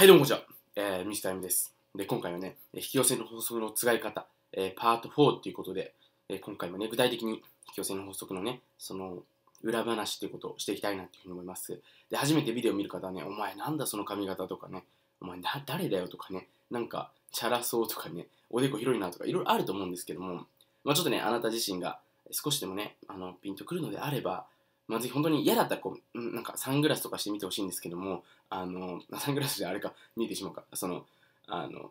はい、どうもこんにちは。えー、ミスターミです。で、今回はね、引き寄せの法則の使い方、えー、パート4ということで、えー、今回はね、具体的に引き寄せの法則のね、その、裏話ということをしていきたいなというふうに思います。で、初めてビデオを見る方はね、お前なんだその髪型とかね、お前な、誰だよとかね、なんか、チャラそうとかね、おでこ広いなとか、いろいろあると思うんですけども、まあ、ちょっとね、あなた自身が少しでもね、あの、ピンとくるのであれば、まあ、ぜひ本当に嫌だったらこう、なんかサングラスとかしてみてほしいんですけども、あの、サングラスじゃあれか、見えてしまうか、その、あの、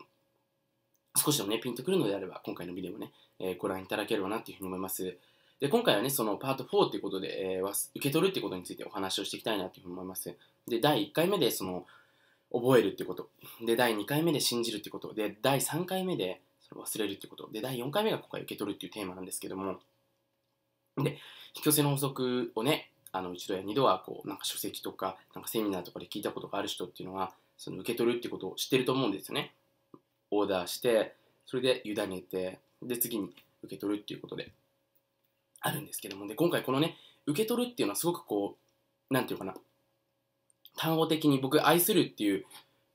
少しでもね、ピンとくるのであれば、今回のビデオね、えー、ご覧いただければなというふうに思います。で、今回はね、そのパート4ということで、えー、受け取るってことについてお話をしていきたいなというふうに思います。で、第1回目で、その、覚えるってこと。で、第2回目で信じるってこと。で、第3回目で、そ忘れるってこと。で、第4回目が今回受け取るっていうテーマなんですけども、で、引き寄せの法則をね、あの一度や二度はこうなんか書籍とかなんかセミナーとかで聞いたことがある人っていうのはその受け取るってことを知ってると思うんですよね。オーダーしてそれで委ねてで次に受け取るっていうことであるんですけどもで今回このね受け取るっていうのはすごくこう何て言うかな単語的に僕愛するっていう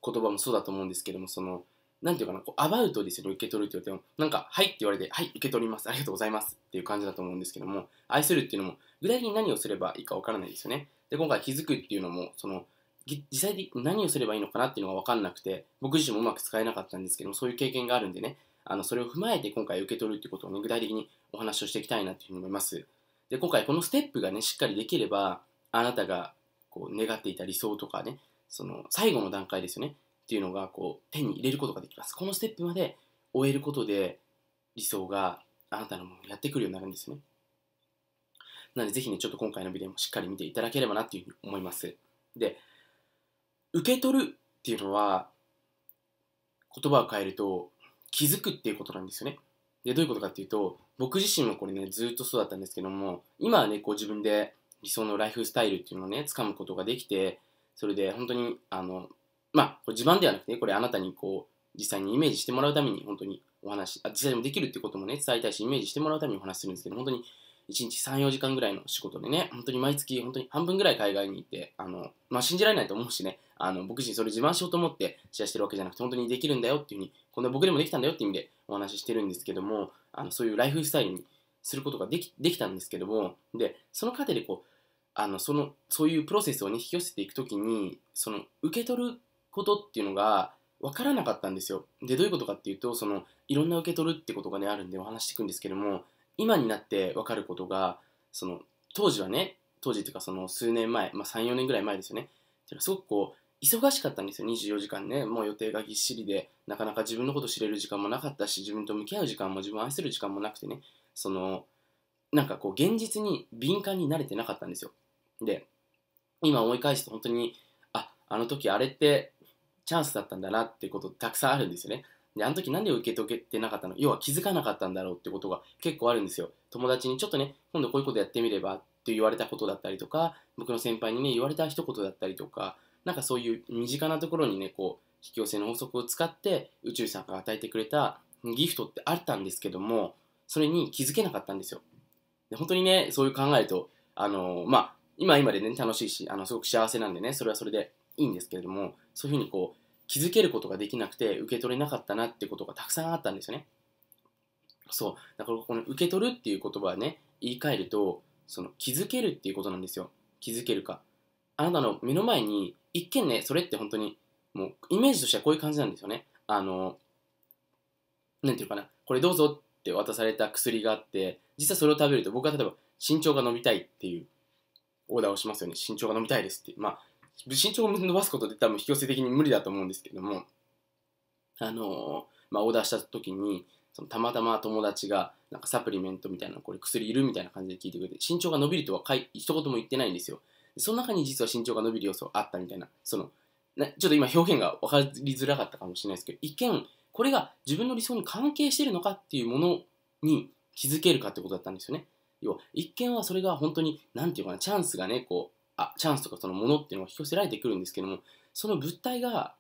言葉もそうだと思うんですけどもそのなんていうかな、こう、アバウトですよね、受け取るって言っても、なんか、はいって言われて、はい、受け取ります、ありがとうございますっていう感じだと思うんですけども、愛するっていうのも、具体的に何をすればいいかわからないですよね。で、今回気づくっていうのも、その、実際に何をすればいいのかなっていうのがわかんなくて、僕自身もうまく使えなかったんですけども、そういう経験があるんでね、あの、それを踏まえて今回受け取るっていうことをね、具体的にお話をしていきたいなというふうに思います。で、今回このステップがね、しっかりできれば、あなたがこう願っていた理想とかね、その最後の段階ですよね。っていうのがこう手に入れることができますこのステップまで終えることで理想があなたのものやってくるようになるんですねなのでぜひねちょっと今回のビデオもしっかり見ていただければなっていうふうに思いますで受け取るっていうのは言葉を変えると気づくっていうことなんですよねでどういうことかっていうと僕自身もこれねずっとそうだったんですけども今はねこう自分で理想のライフスタイルっていうのをね掴むことができてそれで本当にあのまあ、これ自慢ではなくて、これあなたにこう、実際にイメージしてもらうために、本当にお話、あ実際にもできるってこともね、伝えたいし、イメージしてもらうためにお話するんですけど、本当に1日3、4時間ぐらいの仕事でね、本当に毎月、本当に半分ぐらい海外に行って、あの、まあ、信じられないと思うしね、あの、僕自身それ自慢しようと思ってシェアしてるわけじゃなくて、本当にできるんだよっていうふうに、こんな僕でもできたんだよっていう意味でお話ししてるんですけども、あの、そういうライフスタイルにすることができできたんですけども、で、その過程でこう、あの、その、そういうプロセスをね、引き寄せていくときに、その、受け取ることっていうのが分からなかったんですよ。で、どういうことかっていうと、そのいろんな受け取るってことがね、あるんでお話していくんですけども、今になって分かることが、その当時はね、当時っていうかその数年前、まあ3、4年ぐらい前ですよね。てかすごくこう、忙しかったんですよ、24時間ね。もう予定がぎっしりで、なかなか自分のこと知れる時間もなかったし、自分と向き合う時間も自分を愛する時間もなくてね、その、なんかこう、現実に敏感になれてなかったんですよ。で、今思い返すと本当に、あ、あの時あれってチャンスだったんだなってことたくさんあるんですよね。で、あの時なんで受け取ってなかったの要は気づかなかったんだろうってことが結構あるんですよ。友達にちょっとね、今度こういうことやってみればって言われたことだったりとか、僕の先輩にね、言われた一言だったりとか、なんかそういう身近なところにね、こう、引き寄せの法則を使って宇宙さんが与えてくれたギフトってあったんですけども、それに気づけなかったんですよ。で本当にね、そういう考えると、あのー、まあ、今今でね、楽しいし、あの、すごく幸せなんでね、それはそれでいいんですけれどもそういうふうにこう気づけることができなくて受け取れなかったなってことがたくさんあったんですよね。そうだからこの受け取るっていう言葉はね言い換えるとその気づけるっていうことなんですよ気づけるかあなたの目の前に一見ねそれって本当にもうイメージとしてはこういう感じなんですよねあの何て言うかなこれどうぞって渡された薬があって実はそれを食べると僕は例えば身長が伸びたいっていうオーダーをしますよね身長が伸びたいですってまあ身長を伸ばすことで多分引き寄せ的に無理だと思うんですけども、あのまあ、オーダーした時に、そのたまたま友達が、なんかサプリメントみたいな、これ薬いるみたいな感じで聞いてくれて、身長が伸びるとはかい一言も言ってないんですよ。その中に実は身長が伸びる要素があったみたいな、その、なちょっと今表現が分かりづらかったかもしれないですけど、一見、これが自分の理想に関係してるのかっていうものに気づけるかってことだったんですよね。要は、一見はそれが本当に、なんていうかな、チャンスがね、こう、あチャンスとかそのものっていうのが引き寄せられてくるんですけどもその物体が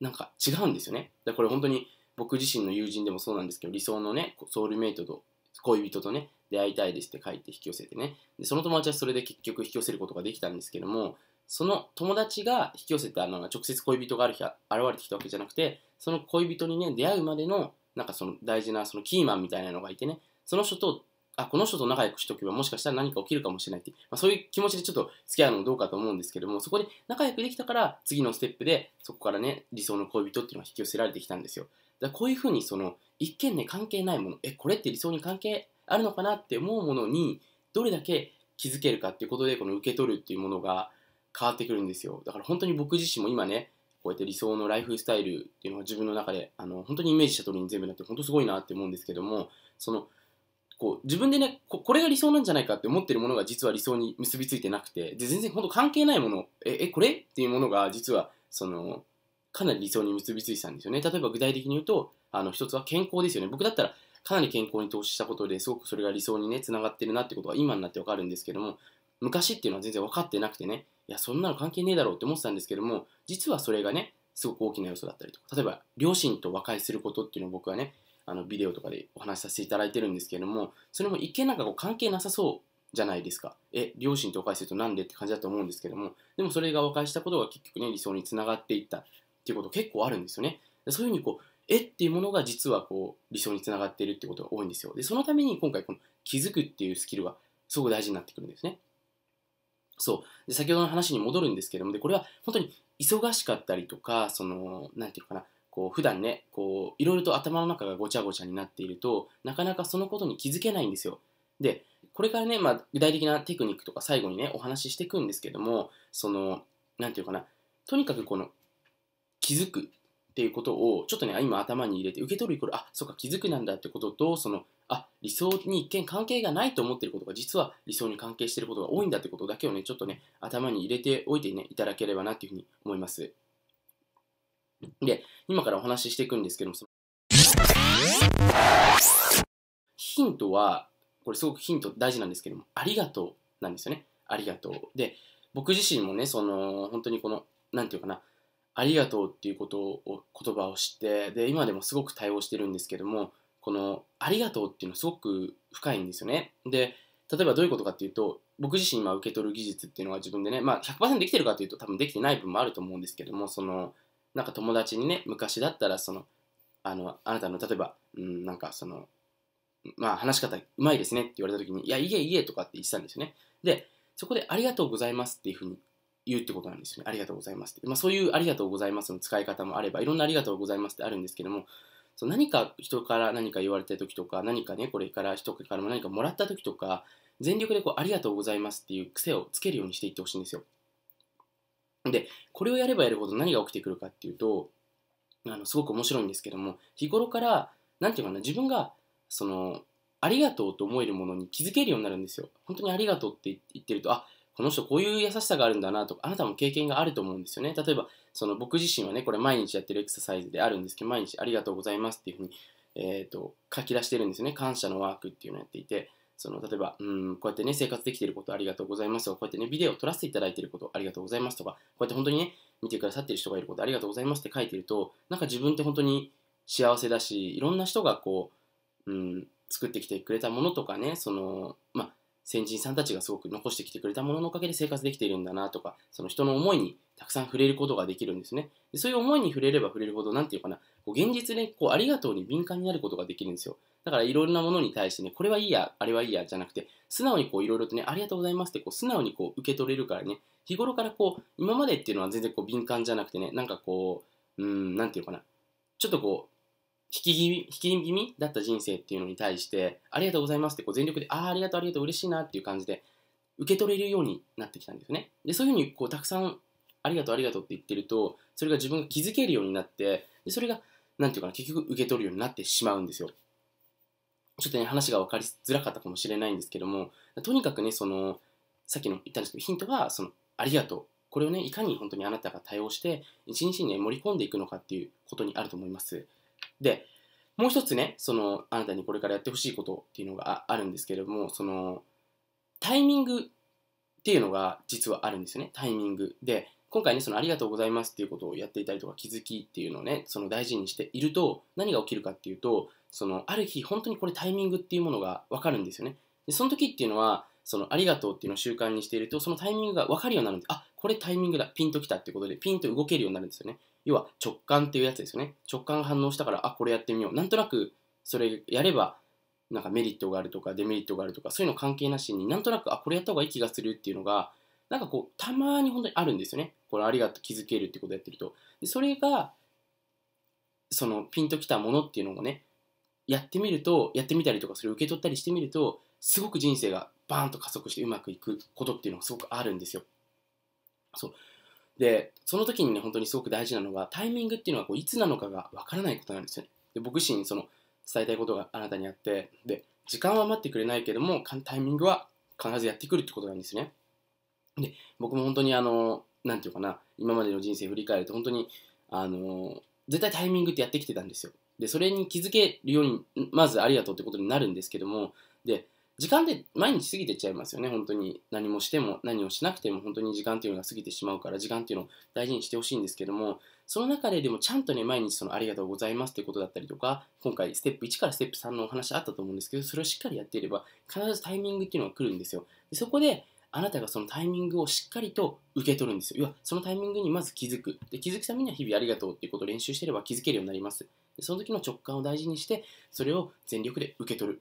なんか違うんですよねでこれ本当に僕自身の友人でもそうなんですけど理想のねソウルメイトと恋人とね出会いたいですって書いて引き寄せてねでその友達はそれで結局引き寄せることができたんですけどもその友達が引き寄せたのが直接恋人がある日現れてきたわけじゃなくてその恋人にね出会うまでのなんかその大事なそのキーマンみたいなのがいてねその人とあ、この人と仲良くしとけばもしかしたら何か起きるかもしれないってまあ、そういう気持ちでちょっと付き合うのもどうかと思うんですけども、そこで仲良くできたから次のステップでそこからね、理想の恋人っていうのが引き寄せられてきたんですよ。だこういうふうにその、一見ね、関係ないもの、え、これって理想に関係あるのかなって思うものに、どれだけ気づけるかっていうことで、この受け取るっていうものが変わってくるんですよ。だから本当に僕自身も今ね、こうやって理想のライフスタイルっていうのが自分の中で、あの、本当にイメージした通りに全部なって、本当すごいなって思うんですけども、その、こう自分でねこれが理想なんじゃないかって思ってるものが実は理想に結びついてなくてで全然本当関係ないものええこれっていうものが実はそのかなり理想に結びついてたんですよね例えば具体的に言うとあの一つは健康ですよね僕だったらかなり健康に投資したことですごくそれが理想にねつながってるなってことが今になってわかるんですけども昔っていうのは全然分かってなくてねいやそんなの関係ねえだろうって思ってたんですけども実はそれがねすごく大きな要素だったりとか例えば両親と和解することっていうのを僕はねあのビデオとかでお話しさせていただいてるんですけれどもそれも一見なんかこう関係なさそうじゃないですかえ両親とお会いするとなんでって感じだと思うんですけどもでもそれが和解したことが結局ね理想につながっていったっていうこと結構あるんですよねそういうふうにこうえっていうものが実はこう理想につながっているってことが多いんですよでそのために今回この気づくっていうスキルはすごく大事になってくるんですねそうで先ほどの話に戻るんですけどもでこれは本当に忙しかったりとかその何て言うかなこう普段ねこういろいろと頭の中がごちゃごちゃになっているとなかなかそのことに気づけないんですよでこれからね、まあ、具体的なテクニックとか最後にねお話ししていくんですけどもその何て言うかなとにかくこの気づくっていうことをちょっとね今頭に入れて受け取るイコールあそっか気づくなんだってこととそのあ理想に一見関係がないと思ってることが実は理想に関係してることが多いんだってことだけをねちょっとね頭に入れておいてねいただければなっていうふうに思います。で、今からお話ししていくんですけども、そのヒントは、これすごくヒント大事なんですけども、ありがとうなんですよね。ありがとう。で、僕自身もね、その、本当にこの、なんていうかな、ありがとうっていうことを、言葉を知って、で、今でもすごく対応してるんですけども、この、ありがとうっていうのすごく深いんですよね。で、例えばどういうことかっていうと、僕自身今受け取る技術っていうのは自分でね、まあ100%できてるかというと多分できてない部分もあると思うんですけども、その、なんか友達にね、昔だったら、その、あの、あなたの、例えば、うん、なんかその、まあ、話し方うまいですねって言われた時に、いや、いえいえとかって言ってたんですよね。で、そこでありがとうございますっていうふうに言うってことなんですよね。ありがとうございますって。まあ、そういうありがとうございますの使い方もあれば、いろんなありがとうございますってあるんですけども、その何か人から何か言われた時とか、何かね、これから人からも何かもらった時とか、全力でこうありがとうございますっていう癖をつけるようにしていってほしいんですよ。で、これをやればやるほど何が起きてくるかっていうと、あの、すごく面白いんですけども、日頃から、なんていうかな、自分が、その、ありがとうと思えるものに気づけるようになるんですよ。本当にありがとうって言ってると、あ、この人こういう優しさがあるんだなとか、あなたも経験があると思うんですよね。例えば、その僕自身はね、これ毎日やってるエクササイズであるんですけど、毎日ありがとうございますっていうふうに、えっ、ー、と、書き出してるんですよね。感謝のワークっていうのをやっていて。その例えば、うん、こうやってね、生活できていることありがとうございますとか、こうやってね、ビデオを撮らせていただいていることありがとうございますとか、こうやって本当にね、見てくださっている人がいることありがとうございますって書いてると、なんか自分って本当に幸せだし、いろんな人がこう、うん、作ってきてくれたものとかね、その、まあ、先人さんたちがすごく残してきてくれたもののおかげで生活できているんだなとか、その人の思いにたくさん触れることができるんですね。でそういう思いに触れれば触れるほど、なんていうかな、こう現実ね、こうありがとうに敏感になることができるんですよ。だからいろんなものに対してね、これはいいや、あれはいいや、じゃなくて、素直にこういろいろとね、ありがとうございますってこう素直にこう受け取れるからね、日頃からこう、今までっていうのは全然こう敏感じゃなくてね、なんかこう、うん、なんていうかな、ちょっとこう、引き気味、引き気味だった人生っていうのに対して、ありがとうございますってこう全力で、ああ、ありがとう、ありがとう、嬉しいなっていう感じで、受け取れるようになってきたんですね。で、そういうふうにこう、たくさん、ありがとう、ありがとうって言ってると、それが自分が気づけるようになって、でそれがなんていうかな、結局受け取るようになってしまうんですよ。ちょっとね、話が分かりづらかったかもしれないんですけども、とにかくね、その、さっきの言ったんですけど、ヒントは、その、ありがとう。これをね、いかに本当にあなたが対応して、一日にね、盛り込んでいくのかっていうことにあると思います。で、もう一つね、その、あなたにこれからやってほしいことっていうのがあるんですけれども、その、タイミングっていうのが実はあるんですよね、タイミング。で、今回ね、そのありがとうございますっていうことをやっていたりとか、気づきっていうのをね、その大事にしていると、何が起きるかっていうと、その、ある日、本当にこれタイミングっていうものがわかるんですよね。で、その時っていうのは、その、ありがとうっていうのを習慣にしていると、そのタイミングがわかるようになるんで、あ、これタイミングだ、ピンときたっていうことで、ピンと動けるようになるんですよね。要は、直感っていうやつですよね。直感が反応したから、あ、これやってみよう。なんとなく、それやれば、なんかメリットがあるとか、デメリットがあるとか、そういうの関係なしに、なんとなく、あ、これやった方がいい気がするっていうのが、なんかこう、たまに本当にあるんですよね。これありがとう気づけるってことやってるとでそれがそのピンときたものっていうのをねやってみるとやってみたりとかそれを受け取ったりしてみるとすごく人生がバーンと加速してうまくいくことっていうのがすごくあるんですよ。そうでその時にね本当にすごく大事なのがタイミングっていうのはこういつなのかがわからないことなんですよね。で僕自身その伝えたいことがあなたにあってで時間は待ってくれないけどもタイミングは必ずやってくるってことなんですね。で僕も本当にあの何て言うかな今までの人生振り返ると本当にあの絶対タイミングってやってきてたんですよでそれに気づけるようにまずありがとうってことになるんですけどもで時間で毎日過ぎてっちゃいますよね本当に何もしても何をしなくても本当に時間っていうのが過ぎてしまうから時間っていうのを大事にしてほしいんですけどもその中ででもちゃんとね毎日そのありがとうございますってことだったりとか今回ステップ1からステップ3のお話あったと思うんですけどそれをしっかりやっていれば必ずタイミングっていうのが来るんですよでそこであなたがそのタイミングをしっかりと受け取るんですよ。要は、そのタイミングにまず気づく。で気づくためには日々ありがとうっていうことを練習してれば気づけるようになります。でその時の直感を大事にして、それを全力で受け取る。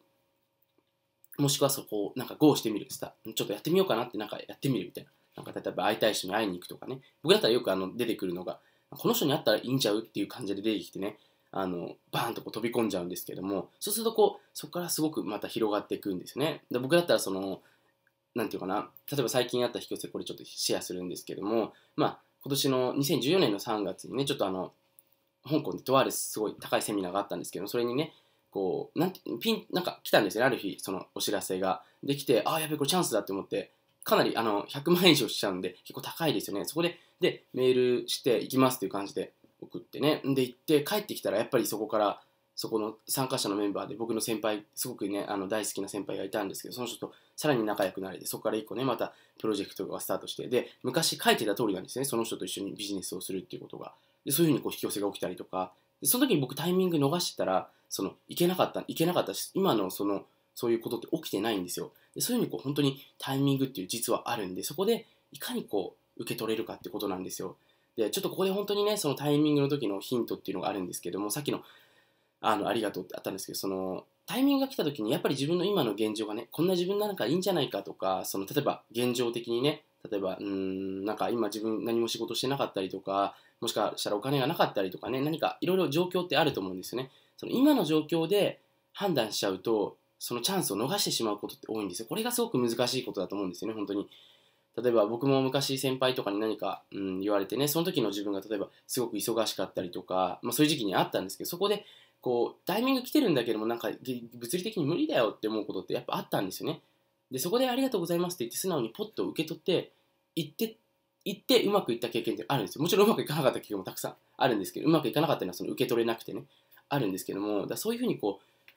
もしくはそこをなんかゴーしてみる。ちょっとやってみようかなってなんかやってみるみたいな。なんか例えば会いたい人に会いに行くとかね。僕だったらよくあの出てくるのが、この人に会ったらいいんちゃうっていう感じで出てきてね、あのバーンとこう飛び込んじゃうんですけども、そうするとこう、そこからすごくまた広がっていくんですよね。で僕だったらその、何て言うかな、例えば最近あった引き寄せ、これちょっとシェアするんですけども、まあ、今年の2014年の3月にね、ちょっとあの、香港でとあるすごい高いセミナーがあったんですけど、それにね、こう、なんて、ピン、なんか来たんですよね、ある日、そのお知らせが。できて、ああ、やべえ、これチャンスだって思って、かなりあの100万円以上しちゃうんで、結構高いですよね。そこで、で、メールして行きますっていう感じで送ってね。で、行って帰ってきたら、やっぱりそこから、そこの参加者のメンバーで僕の先輩すごくねあの大好きな先輩がいたんですけどその人とさらに仲良くなれてそこから一個ねまたプロジェクトがスタートしてで昔書いてた通りなんですねその人と一緒にビジネスをするっていうことがでそういうふうにこう引き寄せが起きたりとかでその時に僕タイミング逃してたらそのいけなかったいけなかったし今のそのそういうことって起きてないんですよでそういうふうにこう本当にタイミングっていう実はあるんでそこでいかにこう受け取れるかってことなんですよでちょっとここで本当にねそのタイミングの時のヒントっていうのがあるんですけどもさっきのあの、ありがとうってあったんですけど、その、タイミングが来た時にやっぱり自分の今の現状がね、こんな自分なのかいいんじゃないかとか、その、例えば現状的にね、例えば、うん、なんか今自分何も仕事してなかったりとか、もしかしたらお金がなかったりとかね、何かいろいろ状況ってあると思うんですよね。その今の状況で判断しちゃうと、そのチャンスを逃してしまうことって多いんですよ。これがすごく難しいことだと思うんですよね、本当に。例えば僕も昔先輩とかに何か、うん、言われてね、その時の自分が例えばすごく忙しかったりとか、まあそういう時期にあったんですけど、そこでこう、タイミング来てるんだけども、なんか物理的に無理だよって思うことってやっぱあったんですよね。で、そこでありがとうございますって言って、素直にポッと受け取って、行って、行ってうまくいった経験ってあるんですよ。もちろんうまくいかなかった経験もたくさんあるんですけど、うまくいかなかったのはその受け取れなくてね、あるんですけども、だそういうふうにこう、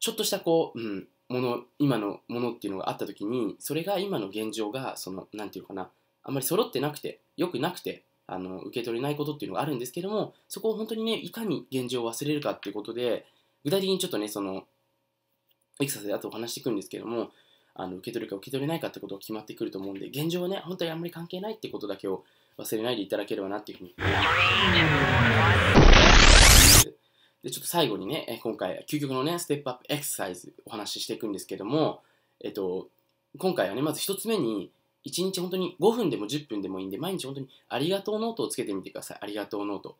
ちょっとしたこう、うん、もの、今のものっていうのがあった時に、それが今の現状が、その、何て言うかな、あんまり揃ってなくて、良くなくて、あの受け取れないことっていうのがあるんですけどもそこを本当にねいかに現状を忘れるかっていうことで具体的にちょっとねそのエクササイズで後お話していくんですけどもあの受け取るか受け取れないかってことが決まってくると思うんで現状はね本当にあんまり関係ないってことだけを忘れないでいただければなっていうふうにでちょっと最後にね今回究極のねステップアップエクササイズお話ししていくんですけどもえっと今回はねまず1つ目に1日本当に5分でも10分でもいいんで、毎日本当にありがとうノートをつけてみてください。ありがとうノート。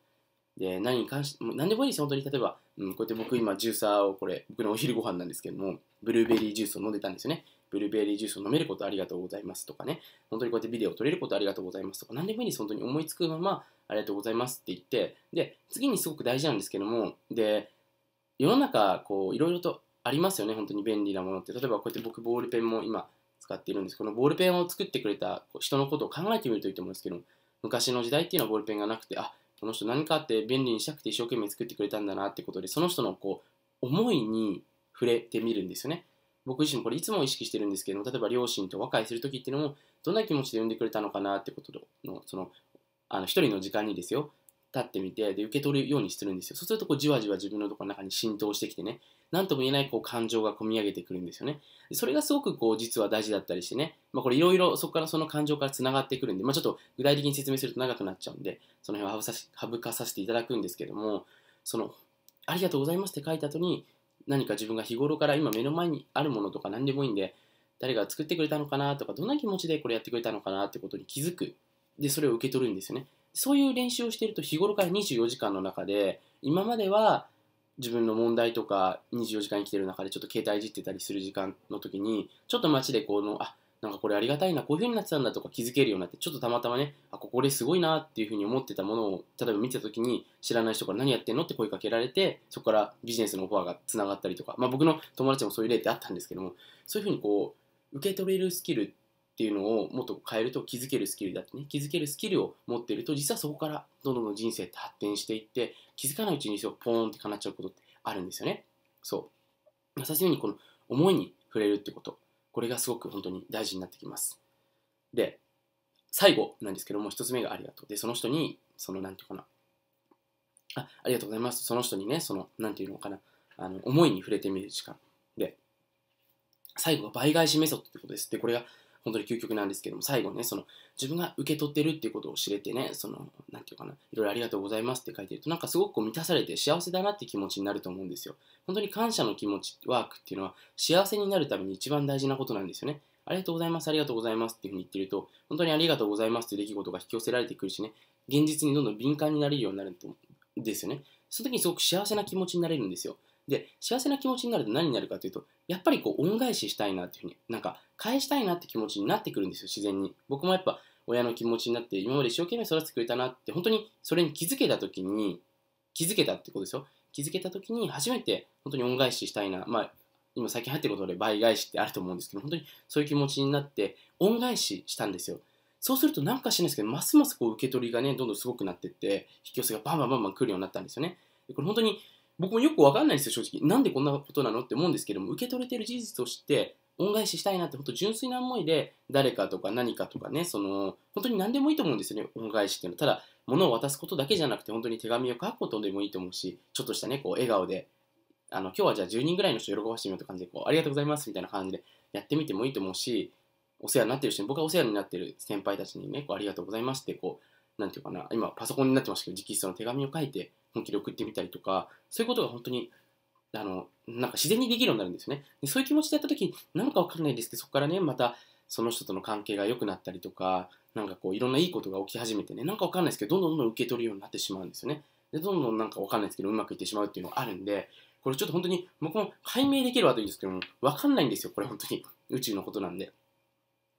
で、何に関して、何でもいいです本当に例えば、うん、こうやって僕今ジューサーをこれ、僕のお昼ご飯なんですけども、ブルーベリージュースを飲んでたんですよね。ブルーベリージュースを飲めることありがとうございますとかね、本当にこうやってビデオを撮れることありがとうございますとか、何でもいいです、本当に思いつくまま、ありがとうございますって言って、で、次にすごく大事なんですけども、で、世の中、こう、いろいろとありますよね、本当に便利なものって。例えばこうやって僕、ボールペンも今、使っているんですこのボールペンを作ってくれた人のことを考えてみるといいと思うんですけど昔の時代っていうのはボールペンがなくてあこの人何かあって便利にしたくて一生懸命作ってくれたんだなってことでその人のこう思いに触れてみるんですよね僕自身もこれいつも意識してるんですけど例えば両親と和解する時っていうのもどんな気持ちで産んでくれたのかなってことのそのあの1人の時間にですよ立ってみてで受け取るようにするんですよそうするとこうじわじわ自分のとこの中に浸透してきてね何とも言えないこう感情が込み上げてくるんですよねそれがすごくこう実は大事だったりしてね、まあ、これいろいろそこからその感情からつながってくるんで、まあ、ちょっと具体的に説明すると長くなっちゃうんでその辺は省かさせていただくんですけどもその「ありがとうございます」って書いた後に何か自分が日頃から今目の前にあるものとか何でもいいんで誰が作ってくれたのかなとかどんな気持ちでこれやってくれたのかなってことに気づくでそれを受け取るんですよねそういう練習をしていると日頃から24時間の中で今までは自分の問題とか24時間生きてる中でちょっと携帯いじってたりする時間の時にちょっと街でこのあなんかこれありがたいなこういう風になってたんだとか気づけるようになってちょっとたまたまねあここですごいなっていう風に思ってたものを例えば見てた時に知らない人から何やってんのって声かけられてそこからビジネスのオファーがつながったりとか、まあ、僕の友達もそういう例ってあったんですけどもそういう風にこう受け取れるスキルっていうのをもっと変えると気づけるスキルだってね気づけるスキルを持っていると実はそこからどんどん人生って発展していって気づかないうちにそうポーンってかなっちゃうことってあるんですよねそうさすがにこの思いに触れるってことこれがすごく本当に大事になってきますで最後なんですけども1つ目がありがとうでその人にその何て言うかなあありがとうございますその人にねその何て言うのかなあの思いに触れてみる時間で最後が倍返しメソッドってことですでこれが本当に究極なんですけども、最後ね、その、自分が受け取ってるっていうことを知れてね、その、なんていうかな、いろいろありがとうございますって書いてると、なんかすごく満たされて幸せだなって気持ちになると思うんですよ。本当に感謝の気持ち、ワークっていうのは、幸せになるために一番大事なことなんですよね。ありがとうございます、ありがとうございますっていうふうに言ってると、本当にありがとうございますっていう出来事が引き寄せられてくるしね、現実にどんどん敏感になれるようになるんですよね。その時にすごく幸せな気持ちになれるんですよ。で、幸せな気持ちになると何になるかというと、やっぱりこう恩返ししたいなっていうふうに、なんか返したいなって気持ちになってくるんですよ、自然に。僕もやっぱ親の気持ちになって、今まで一生懸命育ててくれたなって、本当にそれに気づけた時に、気づけたってことですよ。気づけた時に初めて本当に恩返ししたいな。まあ、今最近入ってることで倍返しってあると思うんですけど、本当にそういう気持ちになって恩返ししたんですよ。そうするとなんかしないですけど、ますますこう受け取りがね、どんどんすごくなってって、引き寄せがバンバンバンバン来るようになったんですよね。これ本当に僕もよくわかんないですよ、正直。なんでこんなことなのって思うんですけども、受け取れてる事実を知って、恩返ししたいなって、本当純粋な思いで、誰かとか何かとかね、その、本当に何でもいいと思うんですよね、恩返しっていうのは。ただ、物を渡すことだけじゃなくて、本当に手紙を書くことでもいいと思うし、ちょっとしたね、こう、笑顔で、あの、今日はじゃあ10人ぐらいの人喜ばしてみようって感じで、こう、ありがとうございますみたいな感じでやってみてもいいと思うし、お世話になってる人に、僕がお世話になってる先輩たちにね、こう、ありがとうございますって、こう、なんていうかな、今パソコンになってますけど、直筆の手紙を書いて、本気で送ってみたりとか、そういうことが本当に、あの、なんか自然にできるようになるんですよね。でそういう気持ちでやった時、なんかわかんないですけど、そこからね、また、その人との関係が良くなったりとか、なんかこう、いろんないいことが起き始めてね、なんかわかんないですけど、どんどんどんどん受け取るようになってしまうんですよね。で、どんどんなんかわかんないですけど、うまくいってしまうっていうのがあるんで、これちょっと本当に、僕も解明できるわといいんですけども、わかんないんですよ、これ本当に。宇宙のことなんで。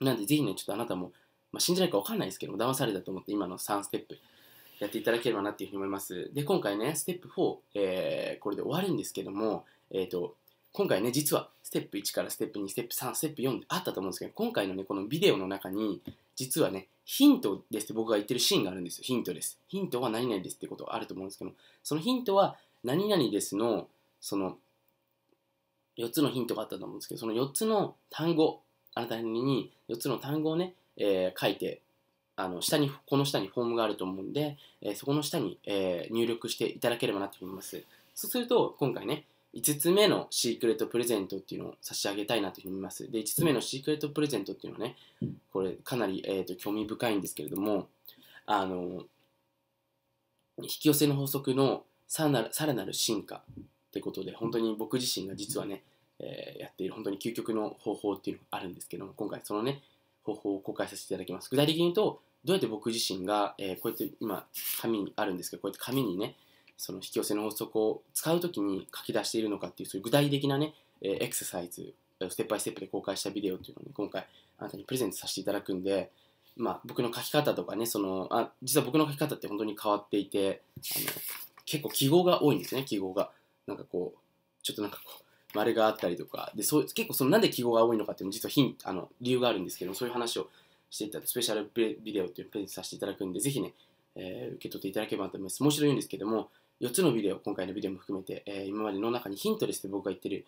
なんで、ぜひね、ちょっとあなたも、まあ、信じないかわかんないですけど騙されたと思って、今の3ステップ、やっていただければなっていうふうに思います。で、今回ね、ステップ4、えー、これで終わるんですけども、えっ、ー、と、今回ね、実はステップ1からステップ2、ステップ3、ステップ4ってあったと思うんですけど、今回のね、このビデオの中に、実はね、ヒントですって僕が言ってるシーンがあるんですよ。ヒントです。ヒントは何々ですってことがあると思うんですけど、そのヒントは何々ですの、その、4つのヒントがあったと思うんですけど、その4つの単語、あなたに4つの単語をね、えー、書いてあの下にこの下にフォームがあると思うんで、えー、そこの下に、えー、入力していただければなと思います。そうすると、今回ね、5つ目のシークレットプレゼントっていうのを差し上げたいなというに思います。で、5つ目のシークレットプレゼントっていうのはね、これかなり、えーと、と興味深いんですけれども、あの、引き寄せの法則のさらなるさらなる進化ってことで、本当に僕自身が実はね、えー、やっている本当に究極の方法っていうのがあるんですけども、今回そのね、方法を公開させていただきます。具体的に言うと、どうやって僕自身が、えー、こうやって今紙にあるんですけどこうやって紙にねその引き寄せの法則を使う時に書き出しているのかっていうそういう具体的なね、えエクササイズステップバイステップで公開したビデオっていうのを、ね、今回あなたにプレゼントさせていただくんで、まあ、僕の書き方とかねそのあ実は僕の書き方って本当に変わっていてあの結構記号が多いんですね記号がなんかこうちょっとなんかこう丸があったりとかでそう結構そのなんで記号が多いのかっていうのも実はヒンあの理由があるんですけどそういう話をしていたスペシャルビデオというゼントさせていただくんで、ぜひね、えー、受け取っていただければと思います。もう一度言うんですけども、4つのビデオ、今回のビデオも含めて、えー、今までの中にヒントですって僕が言ってる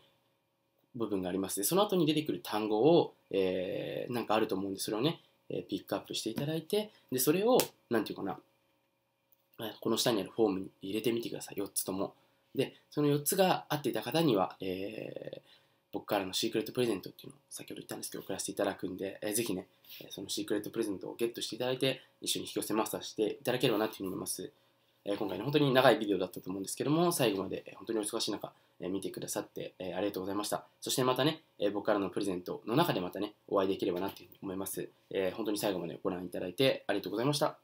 部分がありますで、その後に出てくる単語を、えー、なんかあると思うんで、それをね、えピックアップしていただいて、で、それを、なんていうかな、この下にあるフォームに入れてみてください、4つとも。で、その4つが合っていた方には、えー、僕からのシークレットプレゼントっていうのを先ほど言ったんですけど、送らせていただくんで、えー、ぜひね、そのシークレットプレゼントをゲットしていただいて、一緒に引き寄せマスターしていただければなというふうに思います。えー、今回ね、本当に長いビデオだったと思うんですけども、最後まで本当にお忙しい中、えー、見てくださって、えー、ありがとうございました。そしてまたね、えー、僕からのプレゼントの中でまたね、お会いできればなというふうに思います。えー、本当に最後までご覧いただいてありがとうございました。